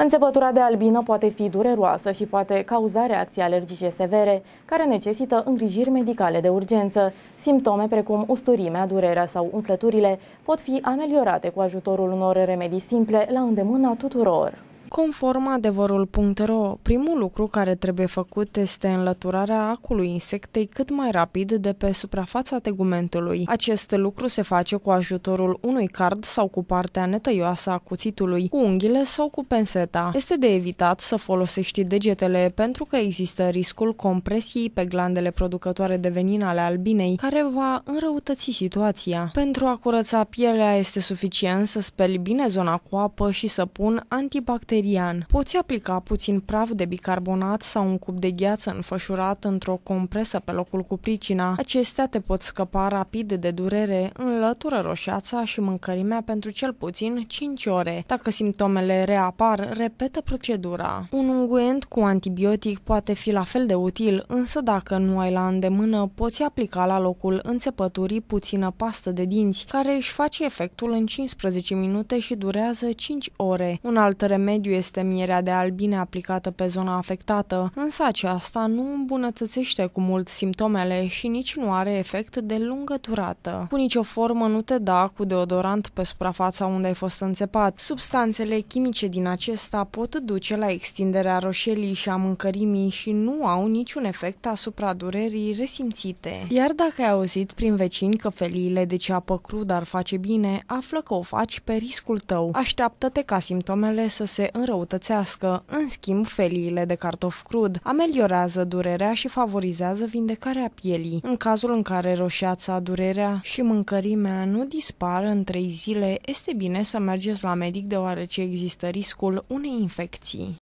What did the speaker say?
Înțepătura de albină poate fi dureroasă și poate cauza reacții alergice severe, care necesită îngrijiri medicale de urgență. Simptome precum usturimea, durerea sau umflăturile pot fi ameliorate cu ajutorul unor remedii simple la îndemâna tuturor. Conform adevărul.ro, primul lucru care trebuie făcut este înlăturarea acului insectei cât mai rapid de pe suprafața tegumentului. Acest lucru se face cu ajutorul unui card sau cu partea netăioasă a cuțitului, cu unghiile sau cu penseta. Este de evitat să folosești degetele pentru că există riscul compresiei pe glandele producătoare de venin ale albinei, care va înrăutăți situația. Pentru a curăța pielea este suficient să speli bine zona cu apă și să pun antibacterii bacterian. Poți aplica puțin praf de bicarbonat sau un cup de gheață înfășurat într-o compresă pe locul cu pricina. Acestea te pot scăpa rapid de durere, înlătură roșiața și mâncărimea pentru cel puțin 5 ore. Dacă simptomele reapar, repetă procedura. Un unguent cu antibiotic poate fi la fel de util, însă dacă nu ai la îndemână, poți aplica la locul înțepăturii puțină pastă de dinți, care își face efectul în 15 minute și durează 5 ore. Un alt remediu mediu este mierea de albine aplicată pe zona afectată, însă aceasta nu îmbunătățește cu mult simptomele și nici nu are efect de lungă durată. Cu nicio formă nu te da cu deodorant pe suprafața unde ai fost înțepat. Substanțele chimice din acesta pot duce la extinderea roșelii și a mâncărimii și nu au niciun efect asupra durerii resimțite. Iar dacă ai auzit prin vecini că feliile de ceapă crudă ar face bine, află că o faci pe riscul tău. Așteaptă-te ca simptomele să se înrăutățească, în schimb feliile de cartof crud ameliorează durerea și favorizează vindecarea pielii. În cazul în care roșiața, durerea și mâncărimea nu dispar în trei zile, este bine să mergeți la medic deoarece există riscul unei infecții.